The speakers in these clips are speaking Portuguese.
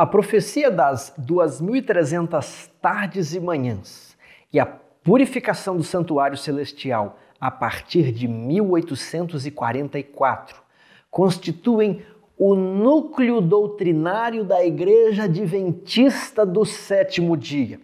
A profecia das 2.300 tardes e manhãs e a purificação do santuário celestial a partir de 1844 constituem o núcleo doutrinário da Igreja Adventista do Sétimo Dia.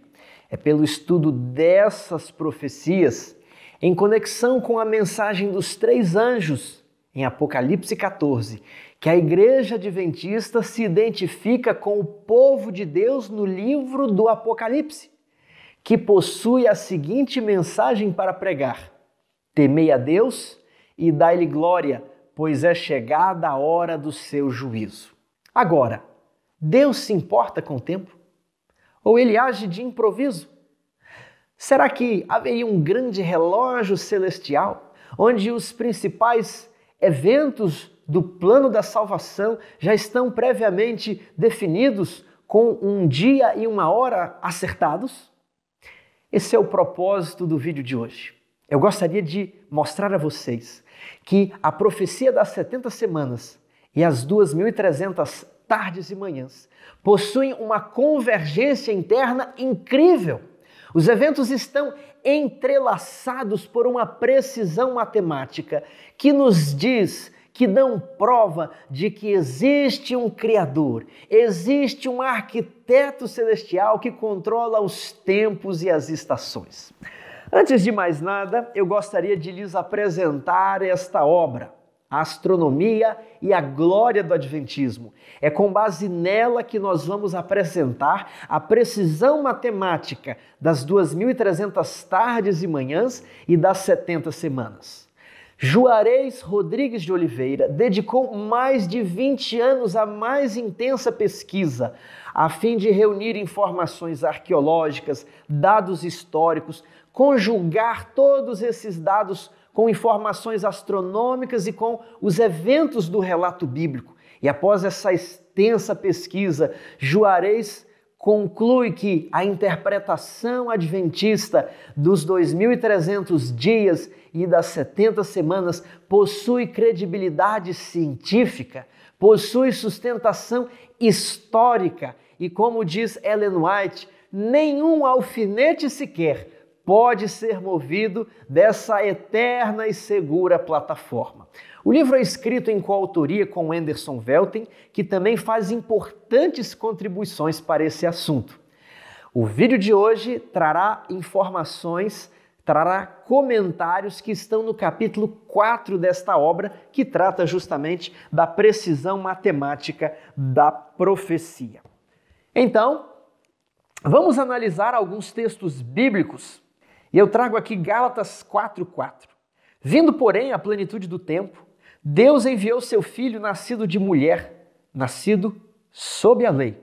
É pelo estudo dessas profecias, em conexão com a mensagem dos três anjos em Apocalipse 14, que a igreja adventista se identifica com o povo de Deus no livro do Apocalipse, que possui a seguinte mensagem para pregar: Temei a Deus e dai-lhe glória, pois é chegada a hora do seu juízo. Agora, Deus se importa com o tempo? Ou ele age de improviso? Será que haveria um grande relógio celestial onde os principais eventos do plano da salvação já estão previamente definidos com um dia e uma hora acertados? Esse é o propósito do vídeo de hoje. Eu gostaria de mostrar a vocês que a profecia das 70 semanas e as 2300 tardes e manhãs possuem uma convergência interna incrível. Os eventos estão entrelaçados por uma precisão matemática que nos diz que dão prova de que existe um Criador, existe um arquiteto celestial que controla os tempos e as estações. Antes de mais nada, eu gostaria de lhes apresentar esta obra a astronomia e a glória do Adventismo. É com base nela que nós vamos apresentar a precisão matemática das 2.300 tardes e manhãs e das 70 semanas. Juarez Rodrigues de Oliveira dedicou mais de 20 anos à mais intensa pesquisa, a fim de reunir informações arqueológicas, dados históricos, conjugar todos esses dados com informações astronômicas e com os eventos do relato bíblico. E após essa extensa pesquisa, Juarez conclui que a interpretação adventista dos 2300 dias e das 70 semanas possui credibilidade científica, possui sustentação histórica e como diz Ellen White, nenhum alfinete sequer pode ser movido dessa eterna e segura plataforma. O livro é escrito em coautoria com Anderson Velten, que também faz importantes contribuições para esse assunto. O vídeo de hoje trará informações, trará comentários que estão no capítulo 4 desta obra, que trata justamente da precisão matemática da profecia. Então, vamos analisar alguns textos bíblicos e eu trago aqui Gálatas 4:4. Vindo, porém, à plenitude do tempo, Deus enviou seu filho nascido de mulher, nascido sob a lei.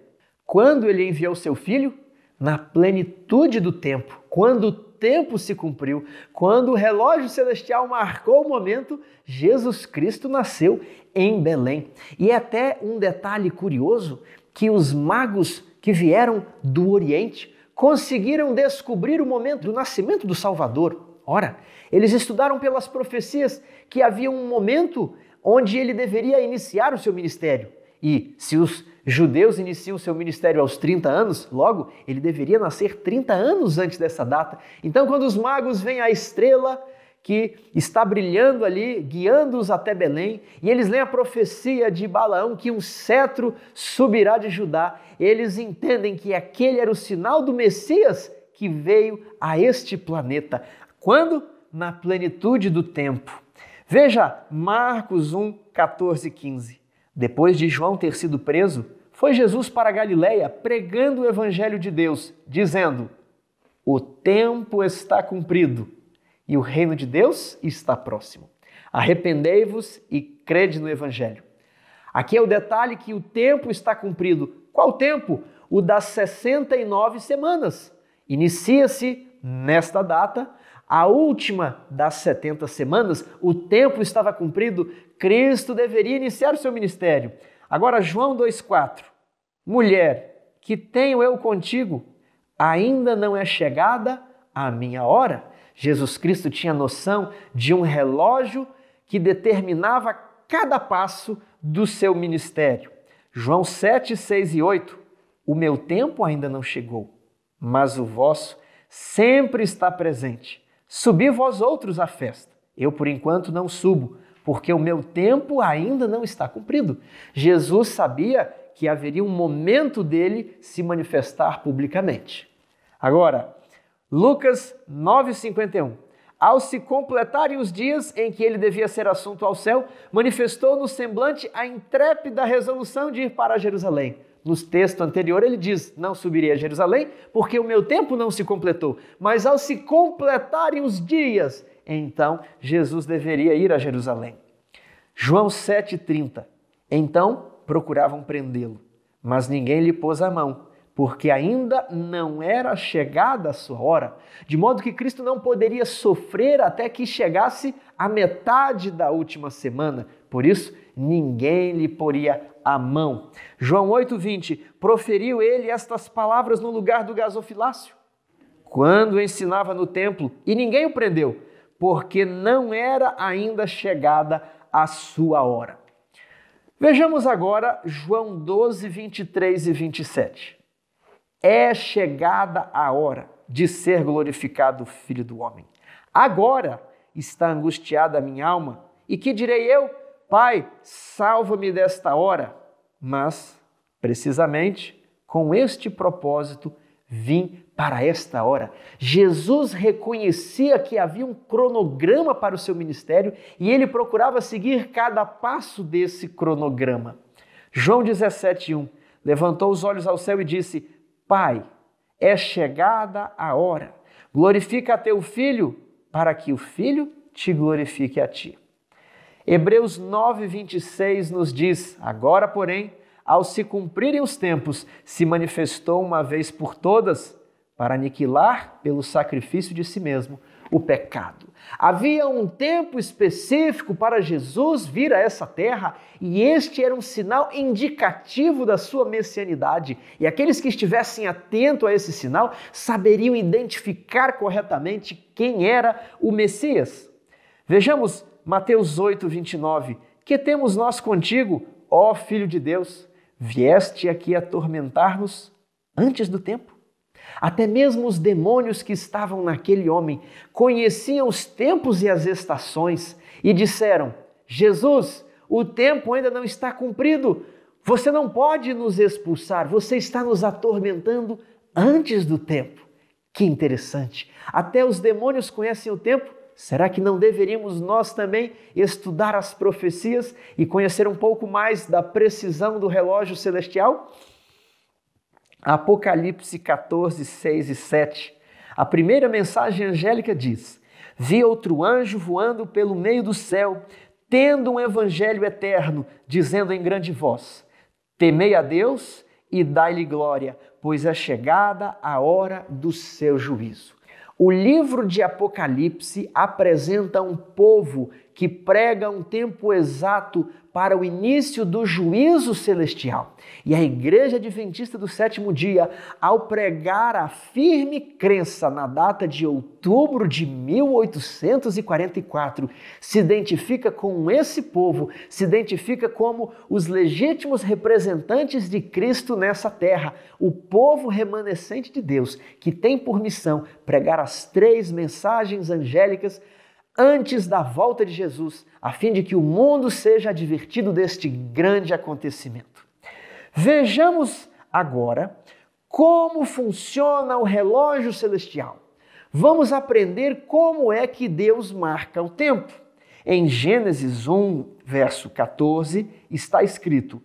Quando ele enviou seu filho? Na plenitude do tempo, quando o tempo se cumpriu, quando o relógio celestial marcou o momento, Jesus Cristo nasceu em Belém. E é até um detalhe curioso que os magos que vieram do Oriente conseguiram descobrir o momento do nascimento do Salvador. Ora, eles estudaram pelas profecias que havia um momento onde ele deveria iniciar o seu ministério. E se os judeus iniciam o seu ministério aos 30 anos, logo ele deveria nascer 30 anos antes dessa data. Então, quando os magos veem a estrela, que está brilhando ali, guiando-os até Belém, e eles leem a profecia de Balaão que um cetro subirá de Judá. Eles entendem que aquele era o sinal do Messias que veio a este planeta. Quando? Na plenitude do tempo. Veja Marcos 1, 14 e 15. Depois de João ter sido preso, foi Jesus para Galiléia pregando o evangelho de Deus, dizendo: O tempo está cumprido e o reino de Deus está próximo. Arrependei-vos e crede no Evangelho. Aqui é o detalhe que o tempo está cumprido. Qual tempo? O das 69 semanas. Inicia-se nesta data, a última das 70 semanas, o tempo estava cumprido, Cristo deveria iniciar o seu ministério. Agora, João 2,4: Mulher, que tenho eu contigo, ainda não é chegada a minha hora. Jesus Cristo tinha noção de um relógio que determinava cada passo do seu ministério. João 7, 6 e 8. O meu tempo ainda não chegou, mas o vosso sempre está presente. Subi vós outros à festa. Eu, por enquanto, não subo, porque o meu tempo ainda não está cumprido. Jesus sabia que haveria um momento dele se manifestar publicamente. Agora, Lucas 9,51. Ao se completarem os dias em que ele devia ser assunto ao céu, manifestou no semblante a intrépida resolução de ir para Jerusalém. Nos texto anterior ele diz: Não subirei a Jerusalém, porque o meu tempo não se completou. Mas ao se completarem os dias, então Jesus deveria ir a Jerusalém. João 7,30. Então procuravam prendê-lo, mas ninguém lhe pôs a mão porque ainda não era chegada a sua hora, de modo que Cristo não poderia sofrer até que chegasse a metade da última semana. Por isso, ninguém lhe poria a mão. João 8:20 proferiu ele estas palavras no lugar do gasofilácio, quando ensinava no templo, e ninguém o prendeu, porque não era ainda chegada a sua hora. Vejamos agora João 12, 23 e 27. É chegada a hora de ser glorificado o Filho do Homem. Agora está angustiada a minha alma, e que direi eu? Pai, salva-me desta hora. Mas, precisamente, com este propósito, vim para esta hora. Jesus reconhecia que havia um cronograma para o seu ministério e ele procurava seguir cada passo desse cronograma. João 17:1 levantou os olhos ao céu e disse: Pai, é chegada a hora. Glorifica teu filho, para que o filho te glorifique a ti. Hebreus 9:26 nos diz: Agora, porém, ao se cumprirem os tempos, se manifestou uma vez por todas para aniquilar pelo sacrifício de si mesmo o pecado. Havia um tempo específico para Jesus vir a essa terra e este era um sinal indicativo da sua messianidade. E aqueles que estivessem atentos a esse sinal saberiam identificar corretamente quem era o Messias. Vejamos Mateus 8, 29. Que temos nós contigo, ó Filho de Deus? Vieste aqui atormentar-nos antes do tempo? Até mesmo os demônios que estavam naquele homem conheciam os tempos e as estações e disseram: Jesus, o tempo ainda não está cumprido, você não pode nos expulsar, você está nos atormentando antes do tempo. Que interessante! Até os demônios conhecem o tempo. Será que não deveríamos nós também estudar as profecias e conhecer um pouco mais da precisão do relógio celestial? Apocalipse 14, 6 e 7, a primeira mensagem angélica diz: Vi outro anjo voando pelo meio do céu, tendo um evangelho eterno, dizendo em grande voz: Temei a Deus e dai-lhe glória, pois é chegada a hora do seu juízo. O livro de Apocalipse apresenta um povo que prega um tempo exato para o início do juízo celestial. E a Igreja Adventista do Sétimo Dia, ao pregar a firme crença na data de outubro de 1844, se identifica com esse povo, se identifica como os legítimos representantes de Cristo nessa terra, o povo remanescente de Deus, que tem por missão pregar as três mensagens angélicas antes da volta de Jesus, a fim de que o mundo seja advertido deste grande acontecimento. Vejamos agora como funciona o relógio celestial. Vamos aprender como é que Deus marca o tempo. Em Gênesis 1, verso 14, está escrito: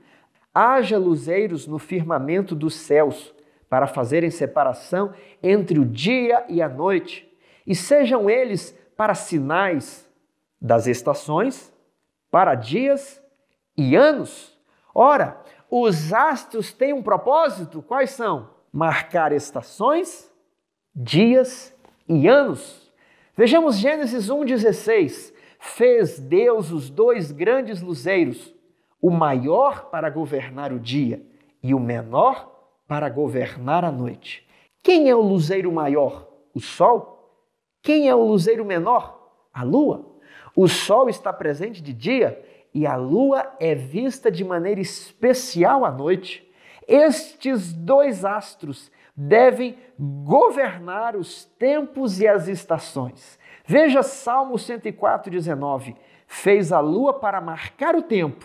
Haja luzeiros no firmamento dos céus, para fazerem separação entre o dia e a noite, e sejam eles para sinais das estações, para dias e anos. Ora, os astros têm um propósito? Quais são? Marcar estações, dias e anos. Vejamos Gênesis 1,16. Fez Deus os dois grandes luzeiros, o maior para governar o dia e o menor para governar a noite. Quem é o luzeiro maior? O Sol? Quem é o luzeiro menor? A lua. O sol está presente de dia e a lua é vista de maneira especial à noite. Estes dois astros devem governar os tempos e as estações. Veja Salmo 104,19. Fez a lua para marcar o tempo,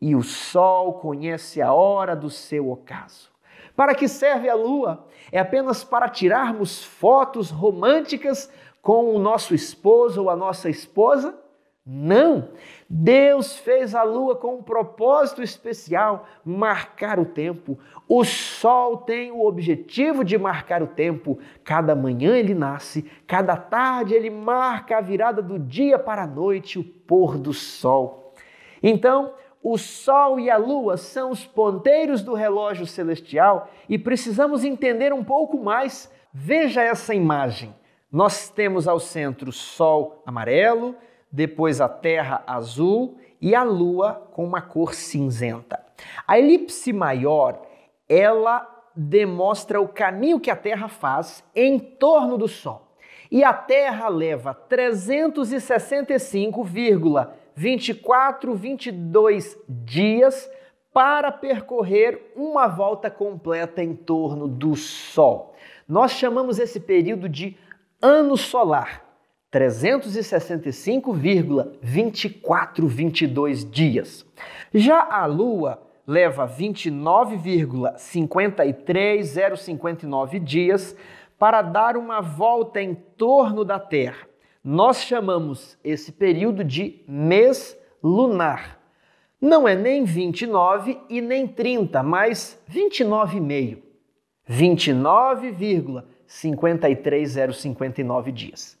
e o sol conhece a hora do seu ocaso. Para que serve a lua? É apenas para tirarmos fotos românticas com o nosso esposo ou a nossa esposa? Não! Deus fez a lua com um propósito especial: marcar o tempo. O sol tem o objetivo de marcar o tempo. Cada manhã ele nasce, cada tarde ele marca a virada do dia para a noite, o pôr do sol. Então, o Sol e a Lua são os ponteiros do relógio celestial e precisamos entender um pouco mais. Veja essa imagem. Nós temos ao centro o Sol amarelo, depois a Terra azul e a Lua com uma cor cinzenta. A elipse maior, ela demonstra o caminho que a Terra faz em torno do Sol. E a Terra leva 365,2422 dias para percorrer uma volta completa em torno do Sol. Nós chamamos esse período de ano solar, 365,2422 dias. Já a Lua leva 29,53059 dias para dar uma volta em torno da Terra. Nós chamamos esse período de mês lunar. Não é nem 29 e nem 30, mas 29,5. 29, 53,059 dias.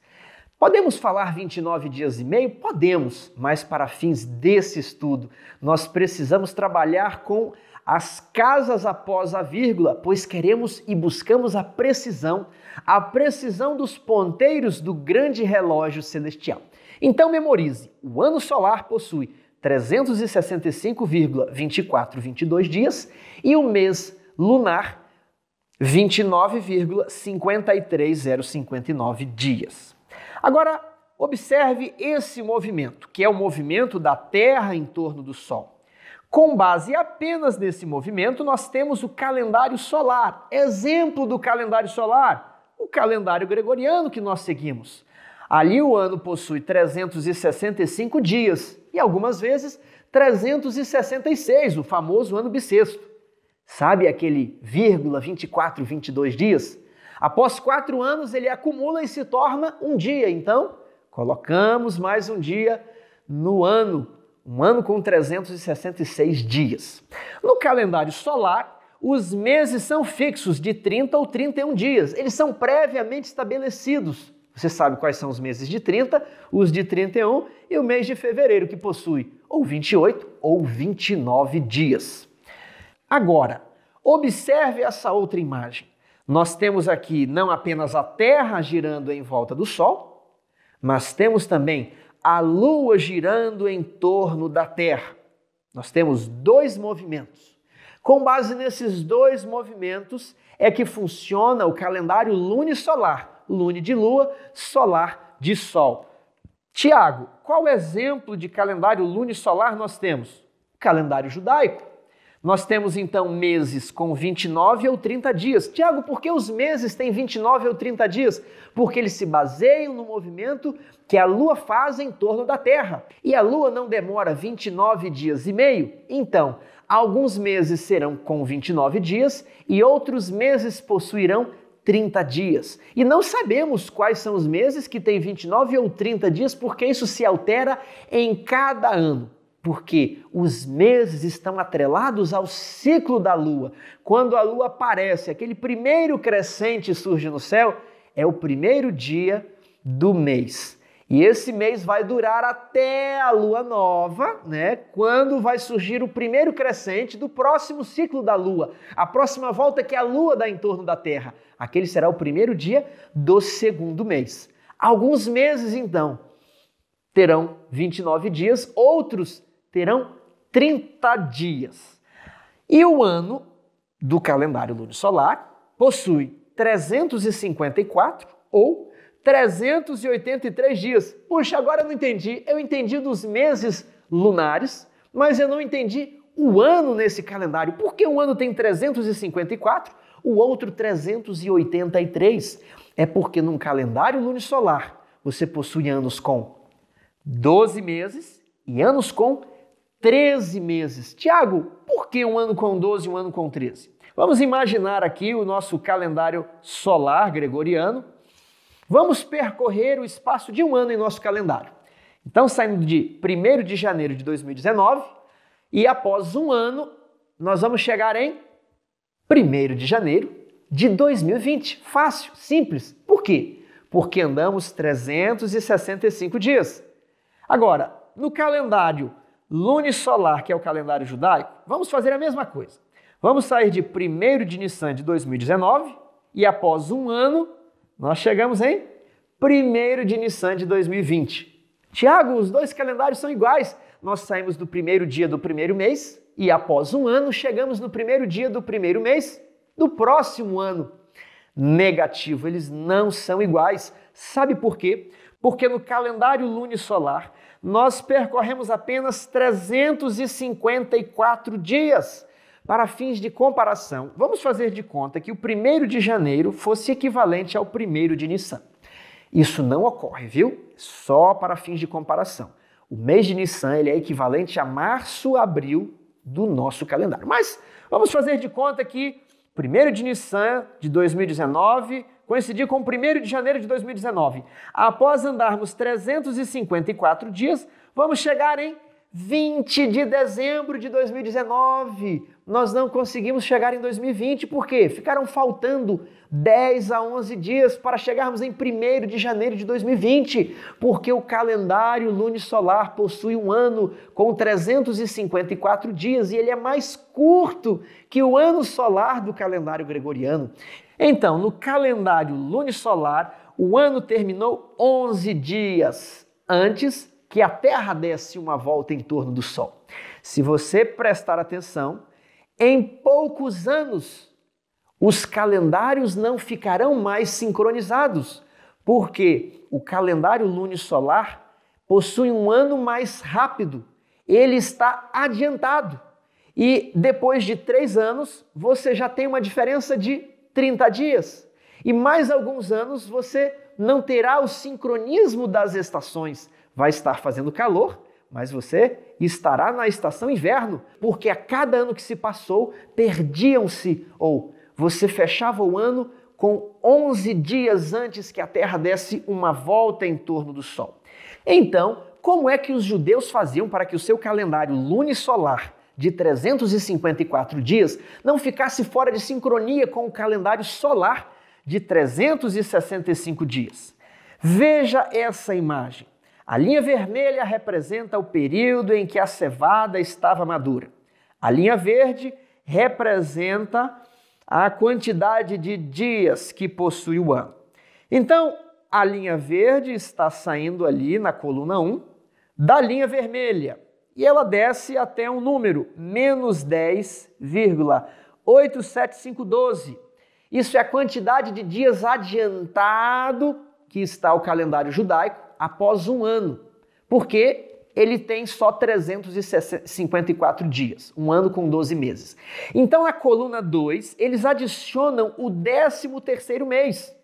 Podemos falar 29 dias e meio? Podemos, mas para fins desse estudo, nós precisamos trabalhar com as casas após a vírgula, pois queremos e buscamos a precisão, a precisão dos ponteiros do grande relógio celestial. Então memorize: o ano solar possui 365,2422 dias e o mês lunar 29,53059 dias. Agora, observe esse movimento, que é o movimento da Terra em torno do Sol. Com base apenas nesse movimento, nós temos o calendário solar. Exemplo do calendário solar, o calendário gregoriano que nós seguimos. Ali o ano possui 365 dias e algumas vezes 366, o famoso ano bissexto. Sabe aquele vírgula 24, 22 dias? Após quatro anos, ele acumula e se torna um dia. Então, colocamos mais um dia no ano, um ano com 366 dias. No calendário solar, os meses são fixos, de 30 ou 31 dias. Eles são previamente estabelecidos. Você sabe quais são os meses de 30, os de 31 e o mês de fevereiro, que possui ou 28 ou 29 dias. Agora, observe essa outra imagem. Nós temos aqui não apenas a Terra girando em volta do Sol, mas temos também a Lua girando em torno da Terra. Nós temos dois movimentos. Com base nesses dois movimentos é que funciona o calendário lunisolar, lune de lua, solar de sol. Tiago, qual exemplo de calendário lunisolar nós temos? O calendário judaico. Nós temos então meses com 29 ou 30 dias. Tiago, por que os meses têm 29 ou 30 dias? Porque eles se baseiam no movimento que a Lua faz em torno da Terra. E a Lua não demora 29 dias e meio. Então, alguns meses serão com 29 dias e outros meses possuirão 30 dias. E não sabemos quais são os meses que têm 29 ou 30 dias, porque isso se altera em cada ano porque os meses estão atrelados ao ciclo da lua. Quando a lua aparece, aquele primeiro crescente surge no céu, é o primeiro dia do mês. E esse mês vai durar até a lua nova, né? Quando vai surgir o primeiro crescente do próximo ciclo da lua, a próxima volta que a lua dá em torno da Terra. Aquele será o primeiro dia do segundo mês. Alguns meses então terão 29 dias, outros terão 30 dias. E o ano do calendário lunisolar possui 354 ou 383 dias. Puxa, agora eu não entendi. Eu entendi dos meses lunares, mas eu não entendi o ano nesse calendário. Por que um ano tem 354, o outro 383? É porque num calendário lunisolar você possui anos com 12 meses e anos com 13 meses. Tiago, por que um ano com 12 e um ano com 13? Vamos imaginar aqui o nosso calendário solar gregoriano. Vamos percorrer o espaço de um ano em nosso calendário. Então, saindo de 1 de janeiro de 2019, e após um ano, nós vamos chegar em 1 de janeiro de 2020. Fácil, simples. Por quê? Porque andamos 365 dias. Agora, no calendário lunisolar, que é o calendário judaico, vamos fazer a mesma coisa. Vamos sair de 1 de Nissan de 2019 e após um ano, nós chegamos em 1 de Nissan de 2020. Tiago, os dois calendários são iguais. Nós saímos do primeiro dia do primeiro mês e após um ano chegamos no primeiro dia do primeiro mês do próximo ano. Negativo, eles não são iguais. Sabe por quê? porque no calendário lunisolar nós percorremos apenas 354 dias. Para fins de comparação, vamos fazer de conta que o 1 de janeiro fosse equivalente ao 1 de Nissan. Isso não ocorre, viu? Só para fins de comparação. O mês de Nissan ele é equivalente a março, abril do nosso calendário. Mas vamos fazer de conta que 1 de Nissan de 2019 coincidir com 1 de janeiro de 2019. Após andarmos 354 dias, vamos chegar em 20 de dezembro de 2019. Nós não conseguimos chegar em 2020, por quê? Ficaram faltando 10 a 11 dias para chegarmos em 1 de janeiro de 2020, porque o calendário lunisolar possui um ano com 354 dias e ele é mais curto que o ano solar do calendário gregoriano. Então, no calendário lunisolar, o ano terminou 11 dias antes que a Terra desse uma volta em torno do Sol. Se você prestar atenção, em poucos anos os calendários não ficarão mais sincronizados, porque o calendário lunisolar possui um ano mais rápido, ele está adiantado. E depois de três anos, você já tem uma diferença de 30 dias. E mais alguns anos você não terá o sincronismo das estações. Vai estar fazendo calor, mas você estará na estação inverno, porque a cada ano que se passou, perdiam-se, ou você fechava o ano com 11 dias antes que a Terra desse uma volta em torno do Sol. Então, como é que os judeus faziam para que o seu calendário lunisolar de 354 dias não ficasse fora de sincronia com o calendário solar de 365 dias. Veja essa imagem. A linha vermelha representa o período em que a cevada estava madura. A linha verde representa a quantidade de dias que possui o ano. Então, a linha verde está saindo ali na coluna 1 da linha vermelha e ela desce até um número, menos 10,87512. Isso é a quantidade de dias adiantado que está o calendário judaico após um ano, porque ele tem só 354 dias, um ano com 12 meses. Então, na coluna 2, eles adicionam o 13º mês.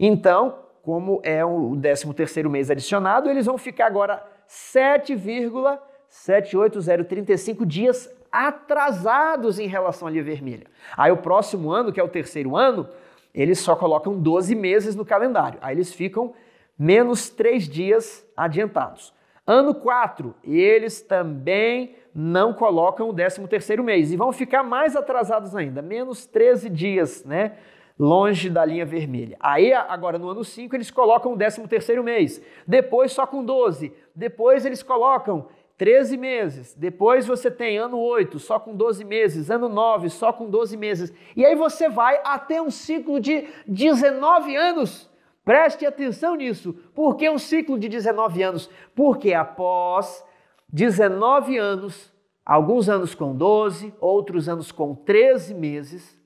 Então, como é o 13º mês adicionado, eles vão ficar agora 7,5 780 35 dias atrasados em relação à linha vermelha. Aí o próximo ano, que é o terceiro ano, eles só colocam 12 meses no calendário. Aí eles ficam menos 3 dias adiantados. Ano 4, eles também não colocam o 13º mês e vão ficar mais atrasados ainda, menos 13 dias, né? Longe da linha vermelha. Aí, agora no ano 5, eles colocam o 13º mês, depois só com 12, depois eles colocam 13 meses. Depois você tem ano 8, só com 12 meses. Ano 9, só com 12 meses. E aí você vai até um ciclo de 19 anos. Preste atenção nisso. Por que um ciclo de 19 anos? Porque após 19 anos, alguns anos com 12, outros anos com 13 meses,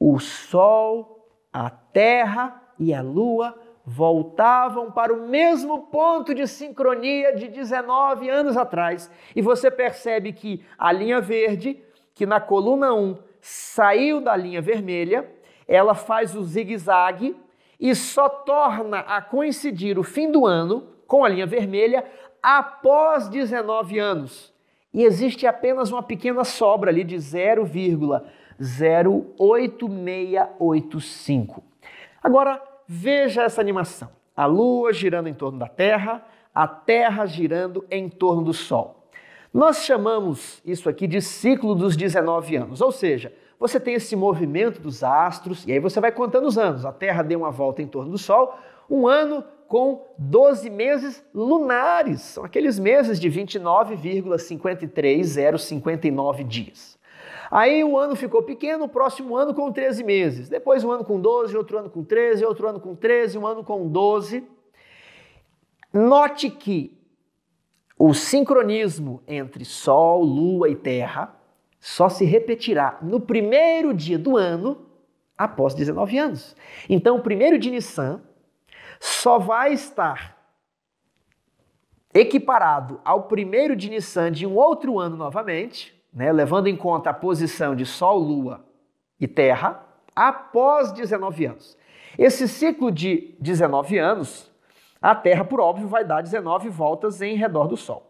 o Sol, a Terra e a Lua voltavam para o mesmo ponto de sincronia de 19 anos atrás. E você percebe que a linha verde, que na coluna 1 saiu da linha vermelha, ela faz o zigue-zague e só torna a coincidir o fim do ano com a linha vermelha após 19 anos. E existe apenas uma pequena sobra ali de 0,08685. Agora, Veja essa animação: a Lua girando em torno da Terra, a Terra girando em torno do Sol. Nós chamamos isso aqui de ciclo dos 19 anos, ou seja, você tem esse movimento dos astros, e aí você vai contando os anos. A Terra deu uma volta em torno do Sol, um ano com 12 meses lunares, são aqueles meses de 29,53059 dias. Aí um ano ficou pequeno, o próximo ano com 13 meses, depois um ano com 12, outro ano com 13, outro ano com 13, um ano com 12. Note que o sincronismo entre Sol, Lua e Terra só se repetirá no primeiro dia do ano após 19 anos. Então, o primeiro de Nissan só vai estar equiparado ao primeiro de Nissan de um outro ano novamente, né, levando em conta a posição de Sol, Lua e Terra, após 19 anos. Esse ciclo de 19 anos, a Terra, por óbvio, vai dar 19 voltas em redor do Sol.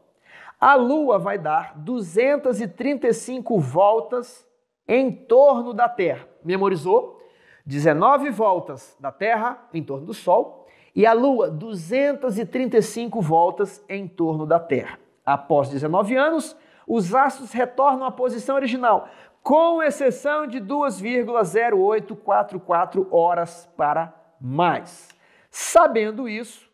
A Lua vai dar 235 voltas em torno da Terra. Memorizou? 19 voltas da Terra em torno do Sol e a Lua 235 voltas em torno da Terra. Após 19 anos, os astros retornam à posição original, com exceção de 2,0844 horas para mais. Sabendo isso,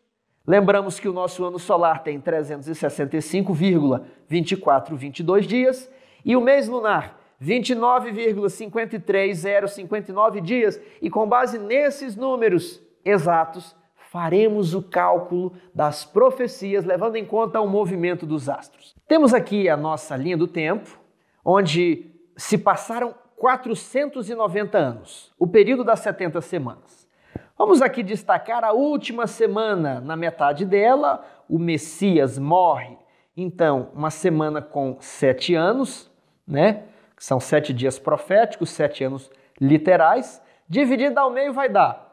lembramos que o nosso ano solar tem 365,2422 dias e o mês lunar 29,53059 dias, e com base nesses números exatos, faremos o cálculo das profecias levando em conta o movimento dos astros. Temos aqui a nossa linha do tempo, onde se passaram 490 anos, o período das 70 semanas. Vamos aqui destacar a última semana, na metade dela, o Messias morre. Então, uma semana com sete anos, né? São sete dias proféticos, sete anos literais. Dividido ao meio vai dar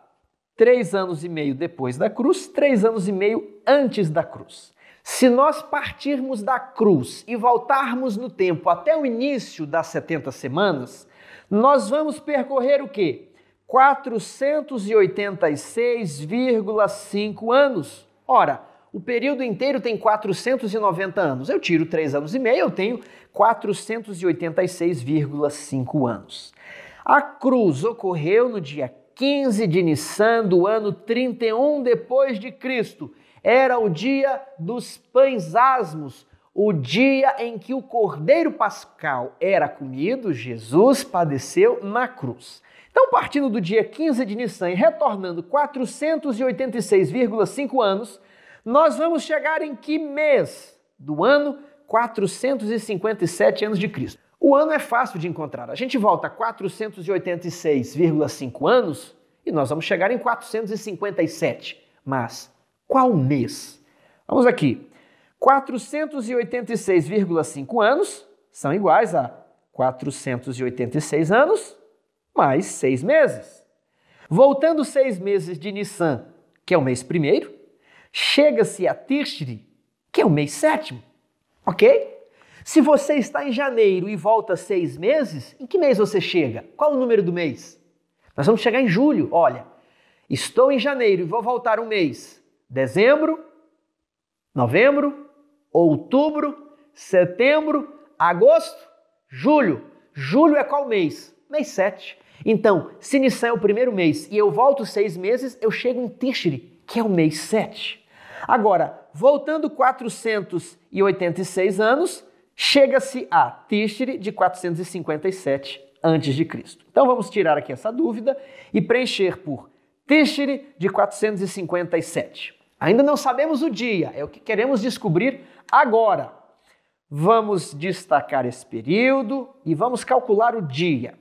três anos e meio depois da cruz, três anos e meio antes da cruz. Se nós partirmos da cruz e voltarmos no tempo até o início das 70 semanas, nós vamos percorrer o quê? 486,5 anos. Ora, o período inteiro tem 490 anos. Eu tiro 3 anos e meio, eu tenho 486,5 anos. A cruz ocorreu no dia 15 de Nissan do ano 31 depois de Cristo. Era o dia dos pães asmos, o dia em que o Cordeiro Pascal era comido, Jesus padeceu na cruz. Então, partindo do dia 15 de Nissan e retornando 486,5 anos, nós vamos chegar em que mês do ano 457 anos de Cristo? O ano é fácil de encontrar. A gente volta 486,5 anos e nós vamos chegar em 457. Mas qual mês? Vamos aqui. 486,5 anos são iguais a 486 anos mais 6 meses. Voltando seis meses de Nissan, que é o mês primeiro, chega-se a Tishri, que é o mês sétimo, ok? Se você está em janeiro e volta seis meses, em que mês você chega? Qual o número do mês? Nós vamos chegar em julho. Olha, estou em janeiro e vou voltar um mês. Dezembro, novembro, outubro, setembro, agosto, julho. Julho é qual mês? Mês 7. Então, se Nissan é o primeiro mês e eu volto seis meses, eu chego em Tishri, que é o mês 7. Agora, voltando 486 anos, chega-se a Tishri de 457 a.C. Então vamos tirar aqui essa dúvida e preencher por Tishri de 457. Ainda não sabemos o dia, é o que queremos descobrir agora. Vamos destacar esse período e vamos calcular o dia.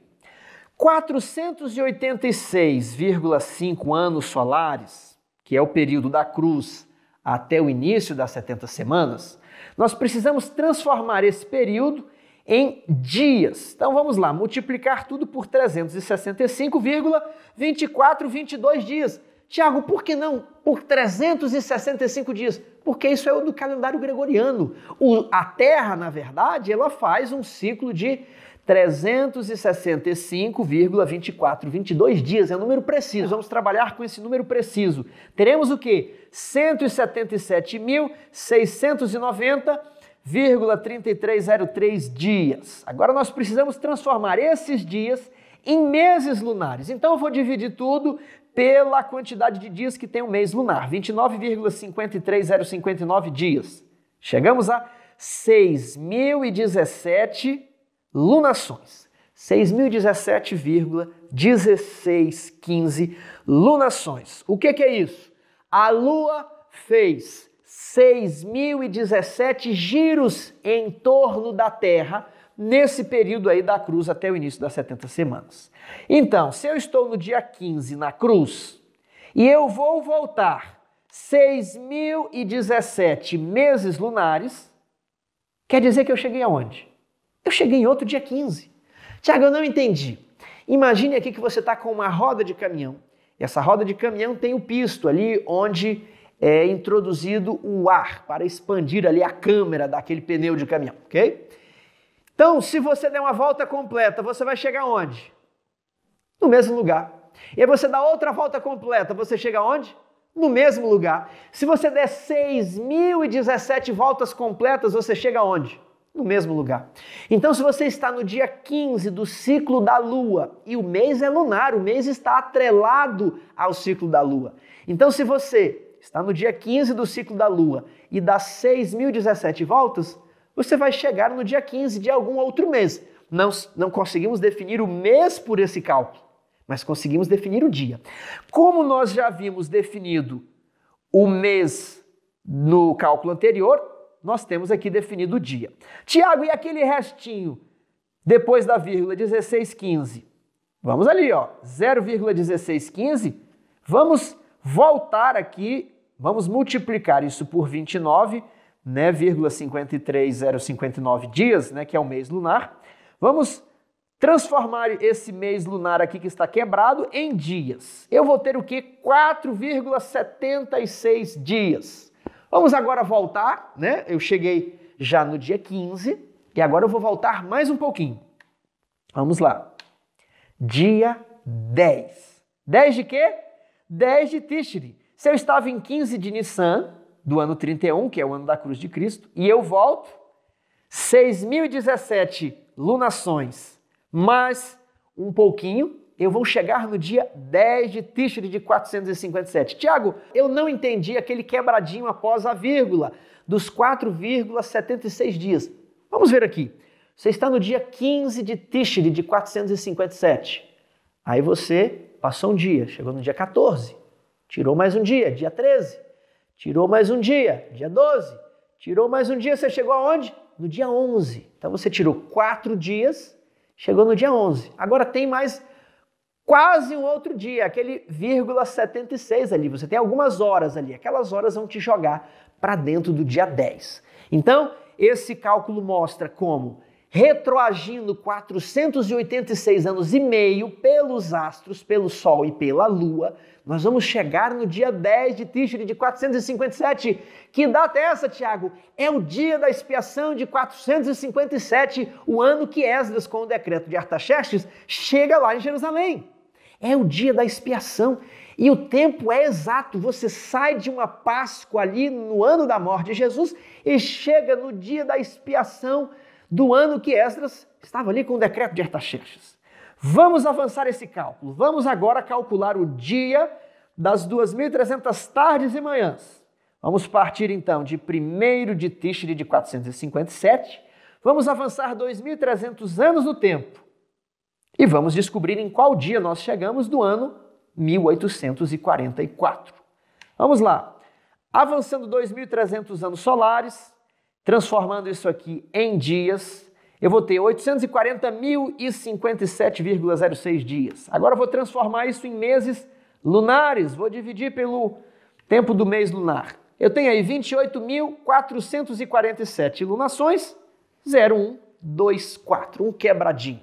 486,5 anos solares, que é o período da cruz até o início das 70 semanas, nós precisamos transformar esse período em dias. Então vamos lá, multiplicar tudo por 365,2422 dias. Tiago, por que não por 365 dias? Porque isso é o do calendário gregoriano. O, a Terra, na verdade, ela faz um ciclo de 365,2422 dias. É um número preciso. Vamos trabalhar com esse número preciso. Teremos o quê? 177.690,3303 dias. Agora nós precisamos transformar esses dias em meses lunares. Então eu vou dividir tudo pela quantidade de dias que tem um mês lunar, 29,53059 dias. Chegamos a 6017 lunações. 6017,1615 lunações. O que, que é isso? A Lua fez 6.017 giros em torno da Terra nesse período aí da cruz até o início das 70 semanas. Então, se eu estou no dia 15 na cruz e eu vou voltar 6.017 meses lunares, quer dizer que eu cheguei aonde? Eu cheguei em outro dia 15. Tiago, eu não entendi. Imagine aqui que você está com uma roda de caminhão essa roda de caminhão tem o pisto ali onde é introduzido o ar para expandir ali a câmera daquele pneu de caminhão, ok? Então, se você der uma volta completa, você vai chegar onde? No mesmo lugar. E aí você dá outra volta completa, você chega onde? No mesmo lugar. Se você der 6.017 voltas completas, você chega onde? no mesmo lugar. Então, se você está no dia 15 do ciclo da Lua e o mês é lunar, o mês está atrelado ao ciclo da Lua. Então, se você está no dia 15 do ciclo da Lua e dá 6.017 voltas, você vai chegar no dia 15 de algum outro mês. Não, não conseguimos definir o mês por esse cálculo, mas conseguimos definir o dia. Como nós já vimos definido o mês no cálculo anterior, nós temos aqui definido o dia. Tiago, e aquele restinho depois da vírgula 1615? Vamos ali, ó, 0,1615. Vamos voltar aqui, vamos multiplicar isso por 29, né, vírgula 53059 dias, né, que é o mês lunar. Vamos transformar esse mês lunar aqui que está quebrado em dias. Eu vou ter o quê? 4,76 dias. Vamos agora voltar, né? Eu cheguei já no dia 15 e agora eu vou voltar mais um pouquinho. Vamos lá. Dia 10. 10 de quê? 10 de Tishri. Se eu estava em 15 de Nissan, do ano 31, que é o ano da cruz de Cristo, e eu volto, 6.017 lunações, mais um pouquinho, eu vou chegar no dia 10 de Tishri de 457. Tiago, eu não entendi aquele quebradinho após a vírgula, dos 4,76 dias. Vamos ver aqui. Você está no dia 15 de Tishri de 457. Aí você passou um dia, chegou no dia 14, tirou mais um dia, dia 13, tirou mais um dia, dia 12, tirou mais um dia, você chegou aonde? No dia 11. Então você tirou quatro dias, chegou no dia 11. Agora tem mais quase um outro dia, aquele vírgula 76 ali. Você tem algumas horas ali, aquelas horas vão te jogar para dentro do dia 10. Então, esse cálculo mostra como retroagindo 486 anos e meio pelos astros, pelo Sol e pela Lua, nós vamos chegar no dia 10 de Tíchone de 457. Que data é essa, Tiago? É o dia da expiação de 457, o ano que Esdras, com o decreto de Artaxerxes, chega lá em Jerusalém. É o dia da expiação. E o tempo é exato. Você sai de uma Páscoa ali no ano da morte de Jesus e chega no dia da expiação do ano que Esdras estava ali com o decreto de Artaxerxes. Vamos avançar esse cálculo. Vamos agora calcular o dia das 2.300 tardes e manhãs. Vamos partir então de 1 de Tishri de 457. Vamos avançar 2.300 anos no tempo. E vamos descobrir em qual dia nós chegamos do ano 1844. Vamos lá. Avançando 2.300 anos solares, transformando isso aqui em dias, eu vou ter 840.057,06 dias. Agora eu vou transformar isso em meses lunares, vou dividir pelo tempo do mês lunar. Eu tenho aí 28.447 ilunações, 0124, um quebradinho.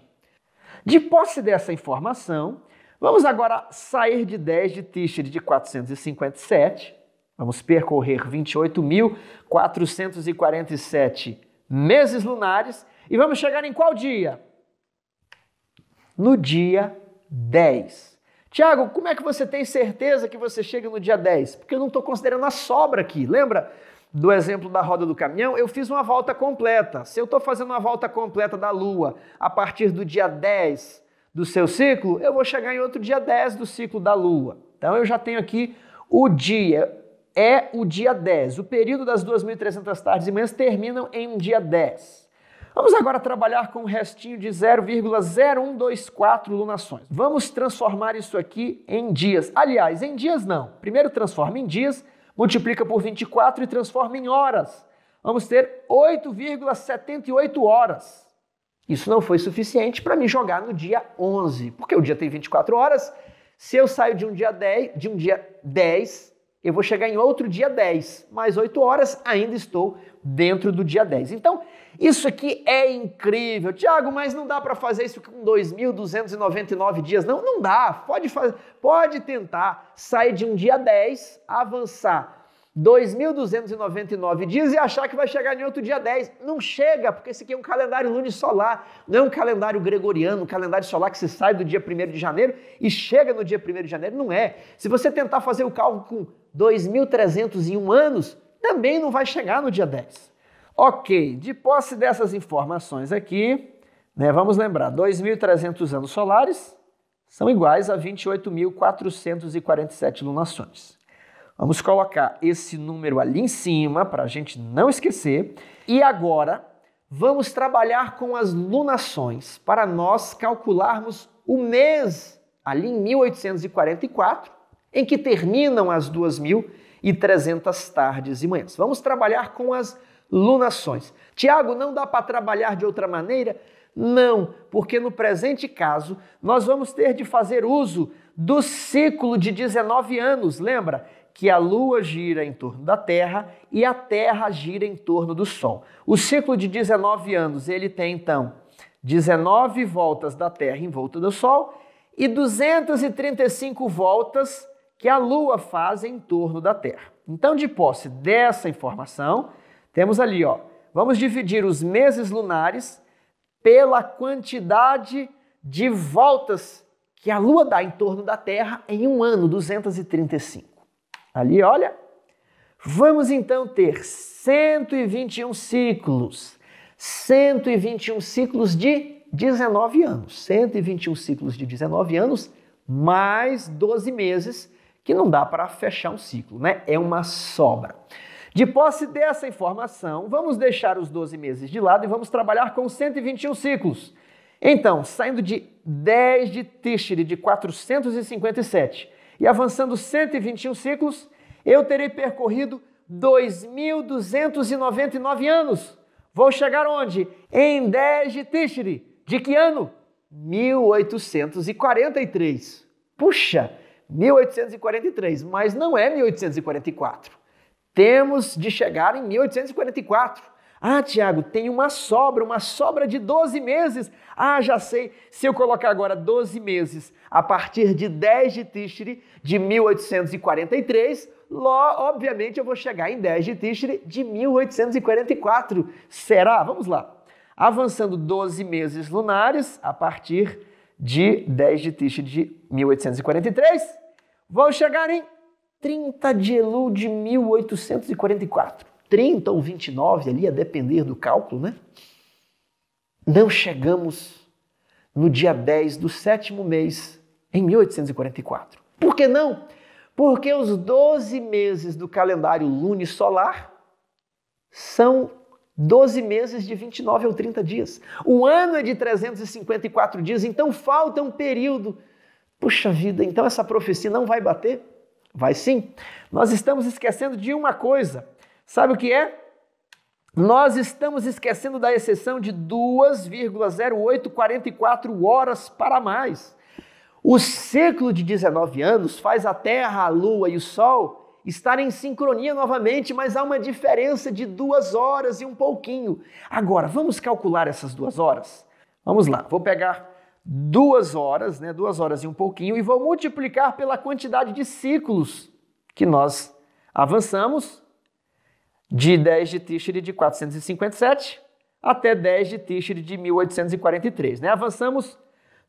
De posse dessa informação, vamos agora sair de 10 de Tischer de 457, vamos percorrer 28.447 meses lunares e vamos chegar em qual dia? No dia 10. Tiago, como é que você tem certeza que você chega no dia 10? Porque eu não estou considerando a sobra aqui. Lembra? do exemplo da roda do caminhão, eu fiz uma volta completa. Se eu estou fazendo uma volta completa da Lua a partir do dia 10 do seu ciclo, eu vou chegar em outro dia 10 do ciclo da Lua. Então eu já tenho aqui o dia, é o dia 10. O período das 2.300 tardes e manhãs terminam em um dia 10. Vamos agora trabalhar com um restinho de 0,0124 lunações. Vamos transformar isso aqui em dias. Aliás, em dias não. Primeiro transforma em dias multiplica por 24 e transforma em horas. Vamos ter 8,78 horas. Isso não foi suficiente para me jogar no dia 11, porque o dia tem 24 horas. Se eu saio de um dia 10, de um dia 10 eu vou chegar em outro dia 10, mais 8 horas, ainda estou dentro do dia 10. Então, isso aqui é incrível. Tiago, mas não dá para fazer isso com 2.299 dias. Não, não dá. Pode, fazer, pode tentar sair de um dia 10, avançar 2.299 dias e achar que vai chegar em outro dia 10. Não chega, porque esse aqui é um calendário lunisolar, não é um calendário gregoriano, um calendário solar que se sai do dia 1 de janeiro e chega no dia 1 de janeiro. Não é. Se você tentar fazer o cálculo com 2.301 anos, também não vai chegar no dia 10. Ok, de posse dessas informações aqui, né, vamos lembrar: 2.300 anos solares são iguais a 28.447 lunações. Vamos colocar esse número ali em cima para a gente não esquecer. E agora vamos trabalhar com as lunações para nós calcularmos o mês ali em 1844 em que terminam as 2.300 tardes e manhãs. Vamos trabalhar com as lunações. Tiago, não dá para trabalhar de outra maneira? Não, porque no presente caso nós vamos ter de fazer uso do ciclo de 19 anos, lembra? que a Lua gira em torno da Terra e a Terra gira em torno do Sol. O ciclo de 19 anos ele tem então 19 voltas da Terra em volta do Sol e 235 voltas que a Lua faz em torno da Terra. Então, de posse dessa informação, temos ali, ó, vamos dividir os meses lunares pela quantidade de voltas que a Lua dá em torno da Terra em um ano, 235 ali, olha. Vamos então ter 121 ciclos. 121 ciclos de 19 anos. 121 ciclos de 19 anos mais 12 meses, que não dá para fechar um ciclo, né? É uma sobra. De posse dessa informação, vamos deixar os 12 meses de lado e vamos trabalhar com 121 ciclos. Então, saindo de 10 de Tishri de 457 e avançando 121 ciclos, eu terei percorrido 2.299 anos. Vou chegar onde? Em 10 de Tishri. De que ano? 1843. Puxa, 1843, mas não é 1844. Temos de chegar em 1844. Ah, Tiago, tem uma sobra, uma sobra de 12 meses. Ah, já sei, se eu colocar agora 12 meses a partir de 10 de Tishri de 1843, Ló, obviamente eu vou chegar em 10 de Tishri de 1844. Será? Vamos lá. Avançando 12 meses lunares a partir de 10 de Tishri de 1843, vou chegar em 30 de Elu de 1844. 30 ou 29 ali, a depender do cálculo, né? Não chegamos no dia 10 do sétimo mês em 1844. Por que não? Porque os 12 meses do calendário lunisolar são 12 meses de 29 ou 30 dias. O ano é de 354 dias, então falta um período. Puxa vida, então essa profecia não vai bater? Vai sim. Nós estamos esquecendo de uma coisa. Sabe o que é? Nós estamos esquecendo da exceção de 2,0844 horas para mais. O ciclo de 19 anos faz a Terra, a Lua e o Sol estarem em sincronia novamente, mas há uma diferença de duas horas e um pouquinho. Agora, vamos calcular essas duas horas? Vamos lá, vou pegar duas horas, né, duas horas e um pouquinho, e vou multiplicar pela quantidade de ciclos que nós avançamos de 10 de Tishri de 457 até 10 de Tishri de 1843. Né? Avançamos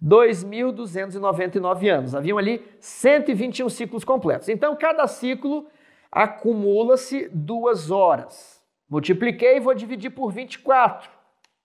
2.299 anos. Haviam ali 121 ciclos completos. Então, cada ciclo acumula-se duas horas. Multipliquei e vou dividir por 24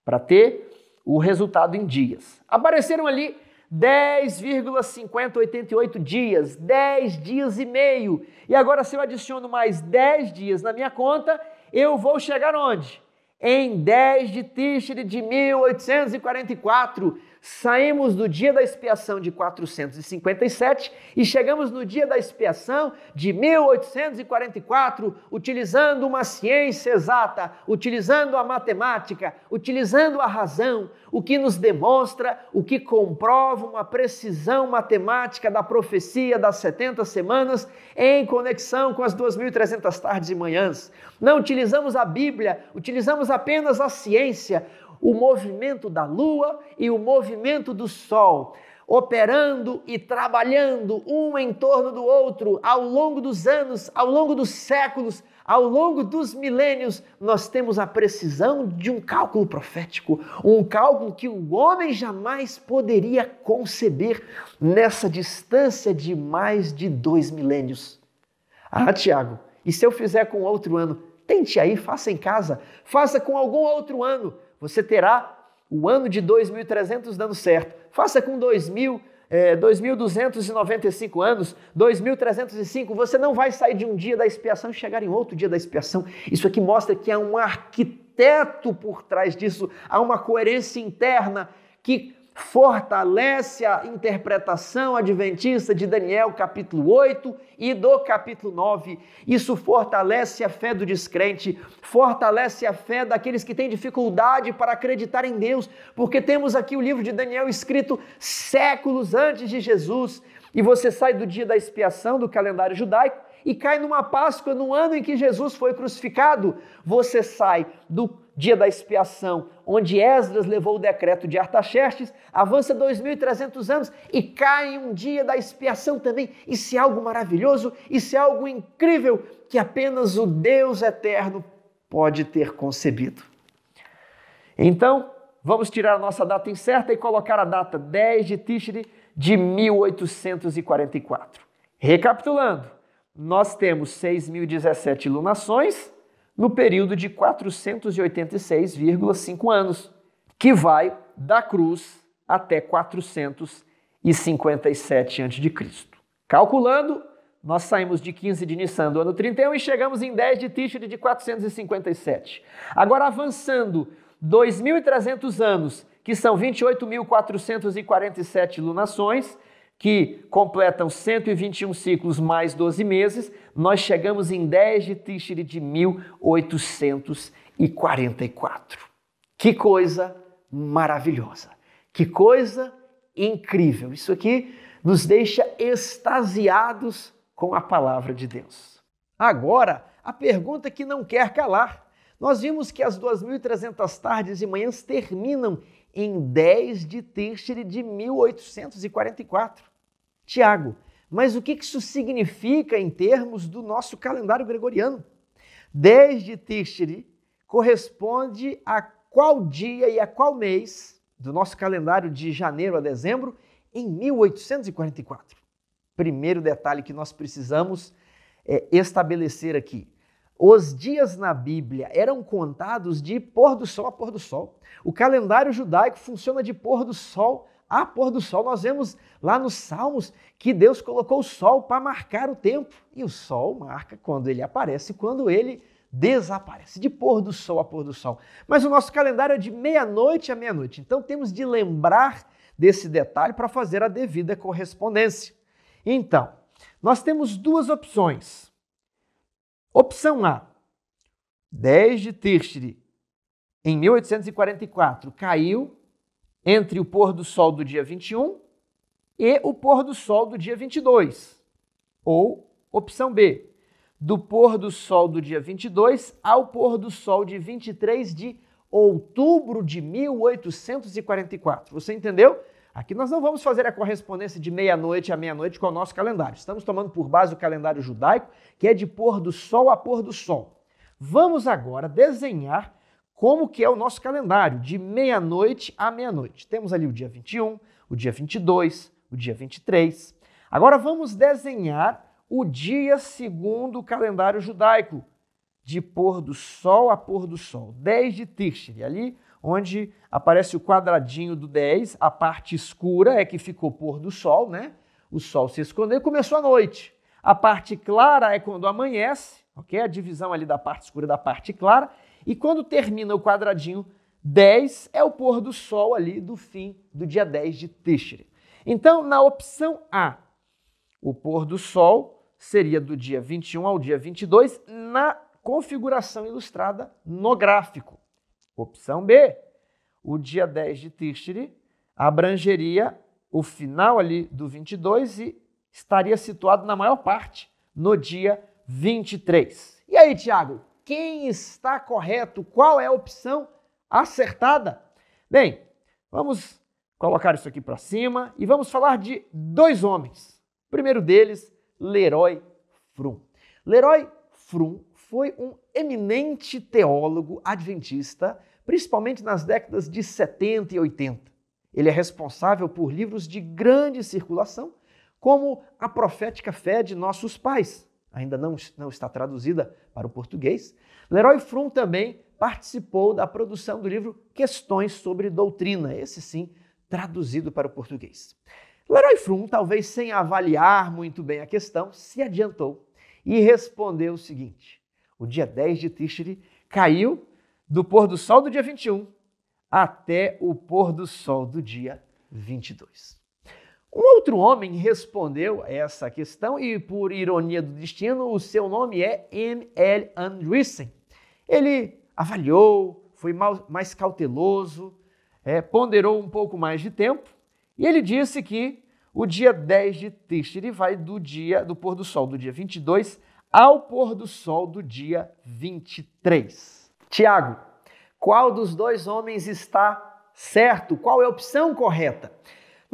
para ter o resultado em dias. Apareceram ali 10,588 dias, 10 dias e meio. E agora, se eu adiciono mais 10 dias na minha conta, eu vou chegar onde? Em 10 de Tishri de 1844. Saímos do dia da expiação de 457 e chegamos no dia da expiação de 1844, utilizando uma ciência exata, utilizando a matemática, utilizando a razão, o que nos demonstra, o que comprova uma precisão matemática da profecia das 70 semanas em conexão com as 2.300 tardes e manhãs. Não utilizamos a Bíblia, utilizamos apenas a ciência, o movimento da lua e o movimento do sol, operando e trabalhando um em torno do outro ao longo dos anos, ao longo dos séculos, ao longo dos milênios, nós temos a precisão de um cálculo profético, um cálculo que o homem jamais poderia conceber nessa distância de mais de dois milênios. Ah, Tiago, e se eu fizer com outro ano? Tente aí, faça em casa, faça com algum outro ano você terá o ano de 2.300 dando certo. Faça com 2.000, é, 2.295 anos, 2.305. Você não vai sair de um dia da expiação e chegar em outro dia da expiação. Isso aqui mostra que há um arquiteto por trás disso, há uma coerência interna que fortalece a interpretação adventista de Daniel capítulo 8 e do capítulo 9. Isso fortalece a fé do descrente, fortalece a fé daqueles que têm dificuldade para acreditar em Deus, porque temos aqui o livro de Daniel escrito séculos antes de Jesus. E você sai do dia da expiação do calendário judaico e cai numa Páscoa no ano em que Jesus foi crucificado. Você sai do dia da expiação, onde Esdras levou o decreto de Artaxerxes, avança 2.300 anos e cai um dia da expiação também. Isso é algo maravilhoso, isso é algo incrível que apenas o Deus eterno pode ter concebido. Então, vamos tirar a nossa data incerta e colocar a data 10 de Tishri de 1844. Recapitulando, nós temos 6.017 lunações no período de 486,5 anos, que vai da cruz até 457 a.C. Calculando, nós saímos de 15 de Nissan do ano 31 e chegamos em 10 de Tishri de 457. Agora avançando 2.300 anos, que são 28.447 lunações, que completam 121 ciclos mais 12 meses, nós chegamos em 10 de Tishri de 1844. Que coisa maravilhosa! Que coisa incrível! Isso aqui nos deixa extasiados com a palavra de Deus. Agora, a pergunta que não quer calar. Nós vimos que as 2.300 tardes e manhãs terminam em 10 de Tishri de 1844. Tiago. Mas o que isso significa em termos do nosso calendário gregoriano? Desde Tishri corresponde a qual dia e a qual mês do nosso calendário de janeiro a dezembro em 1844. Primeiro detalhe que nós precisamos é, estabelecer aqui. Os dias na Bíblia eram contados de pôr do sol a pôr do sol. O calendário judaico funciona de pôr do sol a pôr do sol. Nós vemos lá nos Salmos que Deus colocou o sol para marcar o tempo. E o sol marca quando ele aparece e quando ele desaparece, de pôr do sol a pôr do sol. Mas o nosso calendário é de meia-noite a meia-noite. Então temos de lembrar desse detalhe para fazer a devida correspondência. Então, nós temos duas opções. Opção A, 10 de Tirchire, em 1844, caiu entre o pôr do sol do dia 21 e o pôr do sol do dia 22. Ou opção B, do pôr do sol do dia 22 ao pôr do sol de 23 de outubro de 1844. Você entendeu? Aqui nós não vamos fazer a correspondência de meia-noite a meia-noite com o nosso calendário. Estamos tomando por base o calendário judaico, que é de pôr do sol a pôr do sol. Vamos agora desenhar como que é o nosso calendário, de meia-noite a meia-noite. Temos ali o dia 21, o dia 22, o dia 23. Agora vamos desenhar o dia segundo o calendário judaico, de pôr do sol a pôr do sol, 10 de Tishrei, ali onde aparece o quadradinho do 10, a parte escura é que ficou pôr do sol, né? O sol se escondeu e começou a noite. A parte clara é quando amanhece, ok? A divisão ali da parte escura e da parte clara. E quando termina o quadradinho 10, é o pôr do sol ali do fim do dia 10 de Tishri. Então, na opção A, o pôr do sol seria do dia 21 ao dia 22 na configuração ilustrada no gráfico. Opção B, o dia 10 de Tishri abrangeria o final ali do 22 e estaria situado na maior parte no dia 23. E aí, Tiago, quem está correto, qual é a opção acertada. Bem, vamos colocar isso aqui para cima e vamos falar de dois homens. O primeiro deles, Leroy Frum. Leroy Frum foi um eminente teólogo adventista, principalmente nas décadas de 70 e 80. Ele é responsável por livros de grande circulação, como A Profética Fé de Nossos Pais, ainda não, não está traduzida para o português, Leroy Frum também participou da produção do livro Questões sobre Doutrina, esse sim, traduzido para o português. Leroy Frum, talvez sem avaliar muito bem a questão, se adiantou e respondeu o seguinte: o dia 10 de Tishri caiu do pôr do sol do dia 21 até o pôr do sol do dia 22. Um outro homem respondeu a essa questão e, por ironia do destino, o seu nome é M.L. Andreessen. Ele avaliou, foi mais cauteloso, é, ponderou um pouco mais de tempo e ele disse que o dia 10 de Tishri vai do dia do pôr do sol do dia 22 ao pôr do sol do dia 23. Tiago, qual dos dois homens está certo? Qual é a opção correta?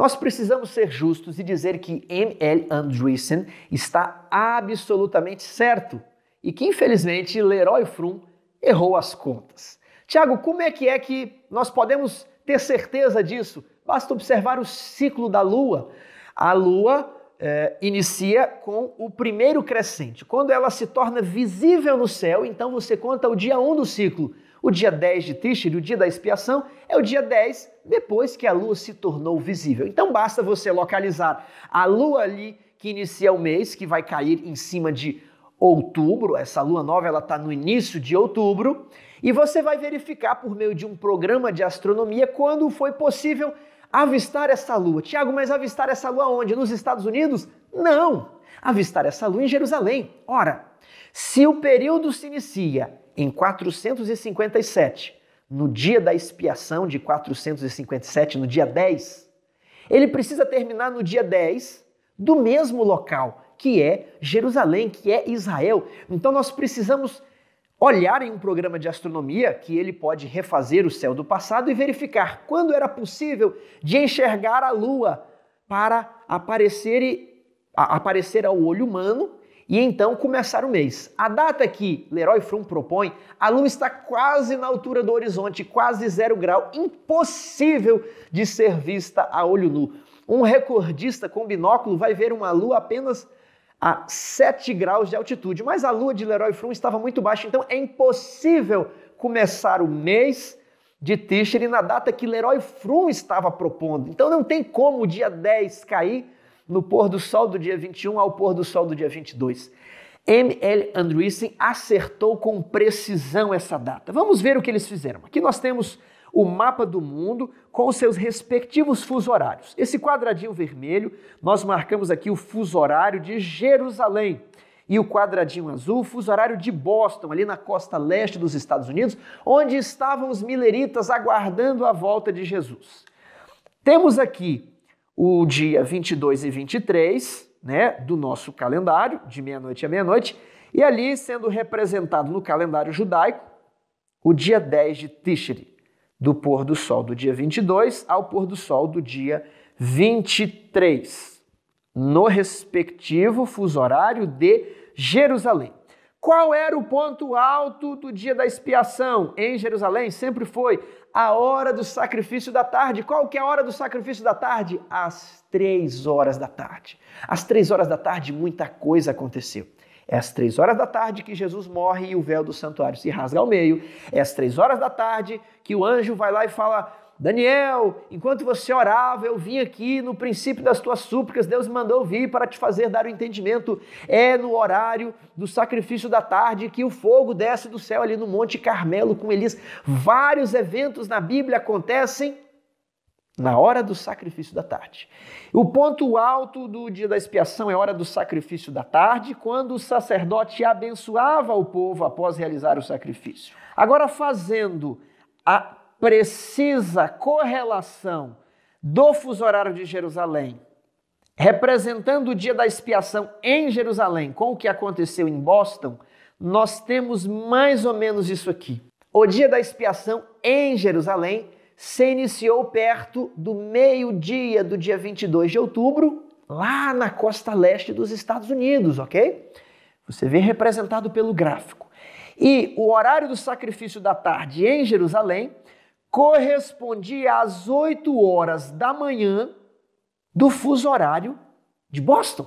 Nós precisamos ser justos e dizer que M.L. Andreessen está absolutamente certo e que, infelizmente, Leroy Frum errou as contas. Tiago, como é que é que nós podemos ter certeza disso? Basta observar o ciclo da Lua. A Lua eh, inicia com o primeiro crescente. Quando ela se torna visível no céu, então você conta o dia 1 um do ciclo. O dia 10 de Tishri, o dia da expiação, é o dia 10 depois que a lua se tornou visível. Então basta você localizar a lua ali que inicia o mês, que vai cair em cima de outubro, essa lua nova ela está no início de outubro, e você vai verificar por meio de um programa de astronomia quando foi possível avistar essa lua. Tiago, mas avistar essa lua onde? Nos Estados Unidos? Não! Avistar essa lua em Jerusalém. Ora, se o período se inicia em 457, no dia da expiação de 457, no dia 10, ele precisa terminar no dia 10 do mesmo local, que é Jerusalém, que é Israel. Então nós precisamos olhar em um programa de astronomia que ele pode refazer o céu do passado e verificar quando era possível de enxergar a lua para aparecer, e, aparecer ao olho humano e então começar o mês. A data que Leroy Frum propõe, a Lua está quase na altura do horizonte, quase zero grau, impossível de ser vista a olho nu. Um recordista com binóculo vai ver uma Lua apenas a 7 graus de altitude, mas a Lua de Leroy Frum estava muito baixa, então é impossível começar o mês de Tischer na data que Leroy Frum estava propondo. Então não tem como o dia 10 cair no pôr do sol do dia 21 ao pôr do sol do dia 22. M. L. Andreessen acertou com precisão essa data. Vamos ver o que eles fizeram. Aqui nós temos o mapa do mundo com os seus respectivos fuso horários. Esse quadradinho vermelho, nós marcamos aqui o fuso horário de Jerusalém. E o quadradinho azul, fuso horário de Boston, ali na costa leste dos Estados Unidos, onde estavam os mileritas aguardando a volta de Jesus. Temos aqui o dia 22 e 23 né, do nosso calendário, de meia-noite a meia-noite, e ali sendo representado no calendário judaico o dia 10 de Tishri, do pôr do sol do dia 22 ao pôr do sol do dia 23, no respectivo fuso horário de Jerusalém. Qual era o ponto alto do dia da expiação em Jerusalém? Sempre foi a hora do sacrifício da tarde. Qual que é a hora do sacrifício da tarde? Às três horas da tarde. Às três horas da tarde, muita coisa aconteceu. É às três horas da tarde que Jesus morre e o véu do santuário se rasga ao meio. É às três horas da tarde que o anjo vai lá e fala: Daniel, enquanto você orava, eu vim aqui no princípio das tuas súplicas, Deus me mandou vir para te fazer dar o entendimento. É no horário do sacrifício da tarde que o fogo desce do céu ali no Monte Carmelo com Elias. Vários eventos na Bíblia acontecem na hora do sacrifício da tarde. O ponto alto do dia da expiação é a hora do sacrifício da tarde, quando o sacerdote abençoava o povo após realizar o sacrifício. Agora, fazendo a precisa correlação do fuso horário de Jerusalém, representando o dia da expiação em Jerusalém, com o que aconteceu em Boston, nós temos mais ou menos isso aqui. O dia da expiação em Jerusalém se iniciou perto do meio-dia do dia 22 de outubro, lá na costa leste dos Estados Unidos, ok? Você vê representado pelo gráfico. E o horário do sacrifício da tarde em Jerusalém correspondia às 8 horas da manhã do fuso horário de Boston.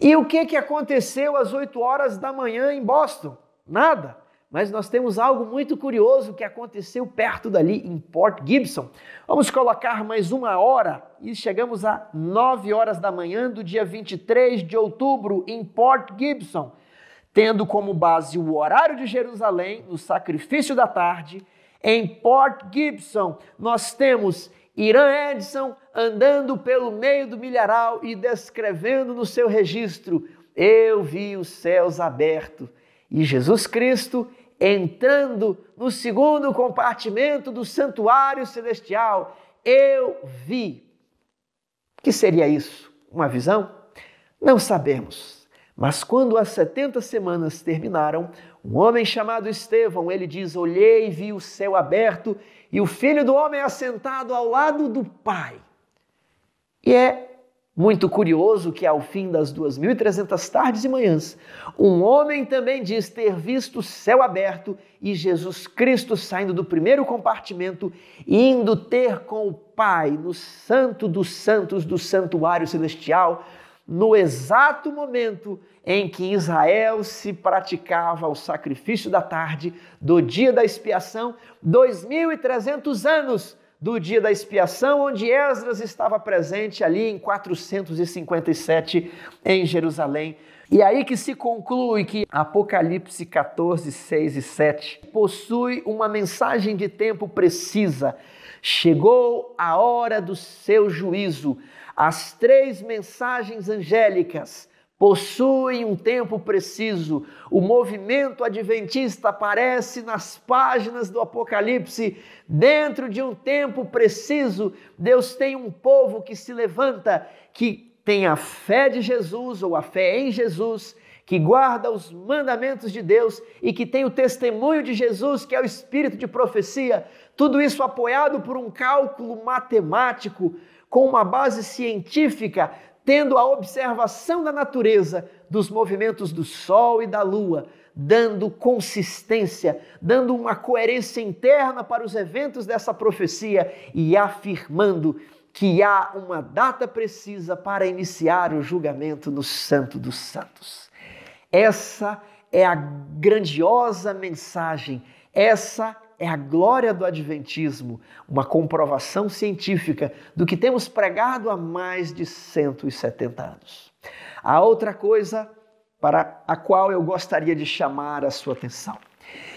E o que, que aconteceu às 8 horas da manhã em Boston? Nada. Mas nós temos algo muito curioso que aconteceu perto dali, em Port Gibson. Vamos colocar mais uma hora e chegamos a 9 horas da manhã do dia 23 de outubro, em Port Gibson, tendo como base o horário de Jerusalém, no sacrifício da tarde, em Port Gibson, nós temos Irã Edson andando pelo meio do milharal e descrevendo no seu registro: Eu vi os céus abertos e Jesus Cristo entrando no segundo compartimento do santuário celestial. Eu vi. que seria isso? Uma visão? Não sabemos. Mas quando as 70 semanas terminaram, um homem chamado Estevão, ele diz: Olhei e vi o céu aberto e o filho do homem assentado ao lado do Pai. E é muito curioso que, ao fim das 2.300 tardes e manhãs, um homem também diz ter visto o céu aberto e Jesus Cristo saindo do primeiro compartimento e indo ter com o Pai no Santo dos Santos do Santuário Celestial, no exato momento em que Israel se praticava o sacrifício da tarde, do dia da expiação, 2.300 anos do dia da expiação, onde Esdras estava presente ali em 457 em Jerusalém. E aí que se conclui que Apocalipse 14, 6 e 7 possui uma mensagem de tempo precisa. Chegou a hora do seu juízo. As três mensagens angélicas possuem um tempo preciso. O movimento adventista aparece nas páginas do Apocalipse. Dentro de um tempo preciso, Deus tem um povo que se levanta, que tem a fé de Jesus ou a fé em Jesus, que guarda os mandamentos de Deus e que tem o testemunho de Jesus, que é o espírito de profecia, tudo isso apoiado por um cálculo matemático, com uma base científica, tendo a observação da natureza, dos movimentos do Sol e da Lua, dando consistência, dando uma coerência interna para os eventos dessa profecia e afirmando que há uma data precisa para iniciar o julgamento no Santo dos Santos. Essa é a grandiosa mensagem, essa é a glória do Adventismo, uma comprovação científica do que temos pregado há mais de 170 anos. A outra coisa para a qual eu gostaria de chamar a sua atenção.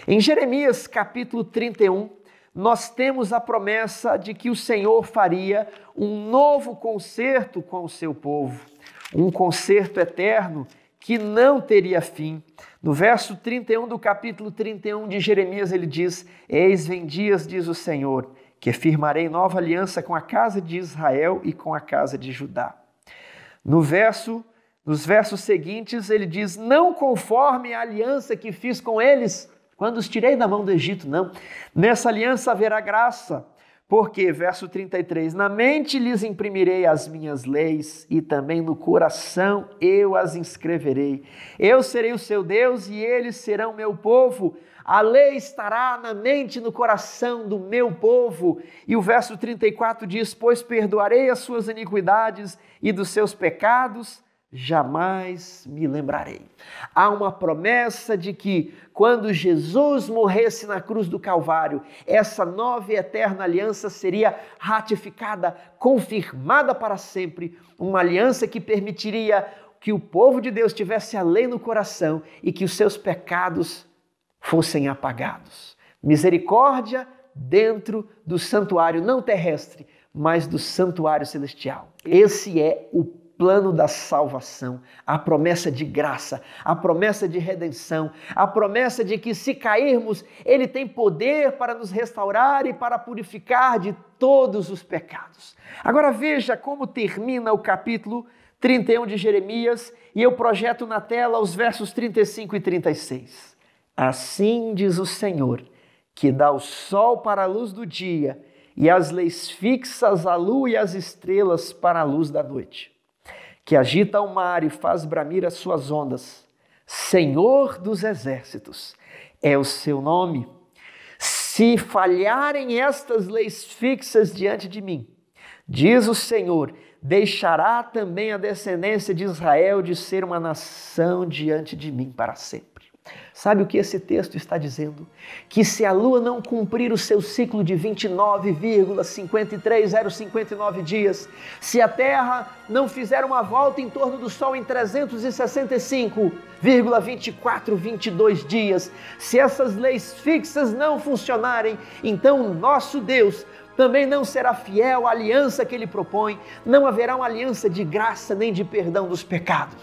Em Jeremias capítulo 31, nós temos a promessa de que o Senhor faria um novo concerto com o seu povo, um concerto eterno que não teria fim. No verso 31 do capítulo 31 de Jeremias, ele diz: Eis vem dias, diz o Senhor, que firmarei nova aliança com a casa de Israel e com a casa de Judá. No verso nos versos seguintes, ele diz: Não conforme a aliança que fiz com eles quando os tirei da mão do Egito, não. Nessa aliança haverá graça, porque, verso 33, na mente lhes imprimirei as minhas leis e também no coração eu as inscreverei. Eu serei o seu Deus e eles serão meu povo. A lei estará na mente e no coração do meu povo. E o verso 34 diz: Pois perdoarei as suas iniquidades e dos seus pecados jamais me lembrarei. Há uma promessa de que, quando Jesus morresse na cruz do Calvário, essa nova e eterna aliança seria ratificada, confirmada para sempre, uma aliança que permitiria que o povo de Deus tivesse a lei no coração e que os seus pecados fossem apagados. Misericórdia dentro do santuário não terrestre, mas do santuário celestial. Esse é o plano da salvação, a promessa de graça, a promessa de redenção, a promessa de que se cairmos, Ele tem poder para nos restaurar e para purificar de todos os pecados. Agora veja como termina o capítulo 31 de Jeremias e eu projeto na tela os versos 35 e 36. Assim diz o Senhor, que dá o sol para a luz do dia e as leis fixas a lua e as estrelas para a luz da noite que agita o mar e faz bramir as suas ondas. Senhor dos exércitos é o seu nome. Se falharem estas leis fixas diante de mim, diz o Senhor, deixará também a descendência de Israel de ser uma nação diante de mim para sempre. Sabe o que esse texto está dizendo? Que se a lua não cumprir o seu ciclo de 29,53059 dias, se a Terra não fizer uma volta em torno do Sol em 365,2422 dias, se essas leis fixas não funcionarem, então nosso Deus também não será fiel à aliança que ele propõe, não haverá uma aliança de graça nem de perdão dos pecados.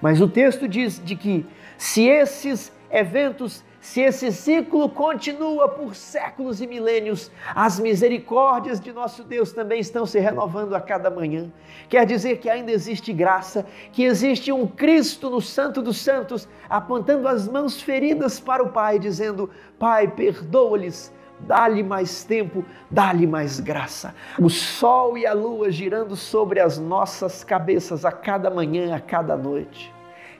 Mas o texto diz de que se esses eventos, se esse ciclo continua por séculos e milênios, as misericórdias de nosso Deus também estão se renovando a cada manhã. Quer dizer que ainda existe graça, que existe um Cristo no Santo dos Santos, apontando as mãos feridas para o Pai, dizendo: Pai, perdoa-lhes dá-lhe mais tempo, dá-lhe mais graça. O sol e a lua girando sobre as nossas cabeças a cada manhã, a cada noite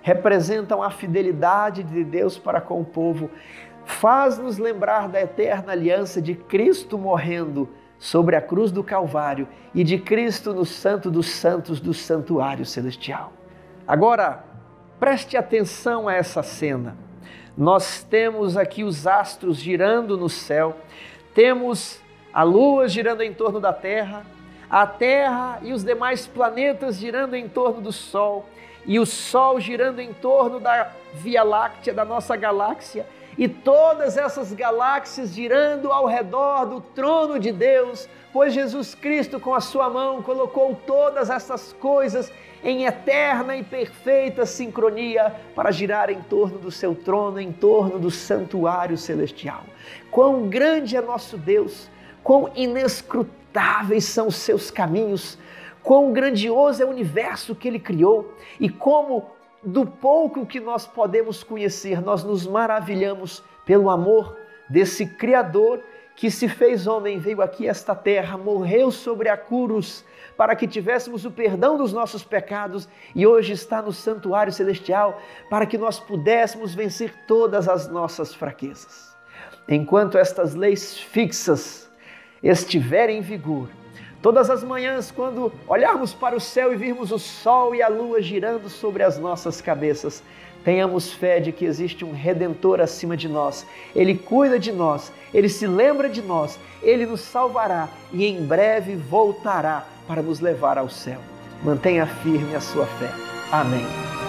representam a fidelidade de Deus para com o povo. Faz-nos lembrar da eterna aliança de Cristo morrendo sobre a cruz do Calvário e de Cristo no Santo dos Santos do Santuário Celestial. Agora, preste atenção a essa cena. Nós temos aqui os astros girando no céu, temos a lua girando em torno da Terra, a Terra e os demais planetas girando em torno do Sol, e o Sol girando em torno da Via Láctea, da nossa galáxia, e todas essas galáxias girando ao redor do trono de Deus, pois Jesus Cristo, com a sua mão, colocou todas essas coisas em eterna e perfeita sincronia para girar em torno do seu trono, em torno do santuário celestial. Quão grande é nosso Deus, quão inescrutáveis são os seus caminhos quão grandioso é o universo que ele criou e como, do pouco que nós podemos conhecer, nós nos maravilhamos pelo amor desse Criador que se fez homem, veio aqui a esta terra, morreu sobre a cruz para que tivéssemos o perdão dos nossos pecados e hoje está no santuário celestial para que nós pudéssemos vencer todas as nossas fraquezas. Enquanto estas leis fixas estiverem em vigor, Todas as manhãs, quando olharmos para o céu e virmos o sol e a lua girando sobre as nossas cabeças, tenhamos fé de que existe um redentor acima de nós. Ele cuida de nós, ele se lembra de nós, ele nos salvará e em breve voltará para nos levar ao céu. Mantenha firme a sua fé. Amém.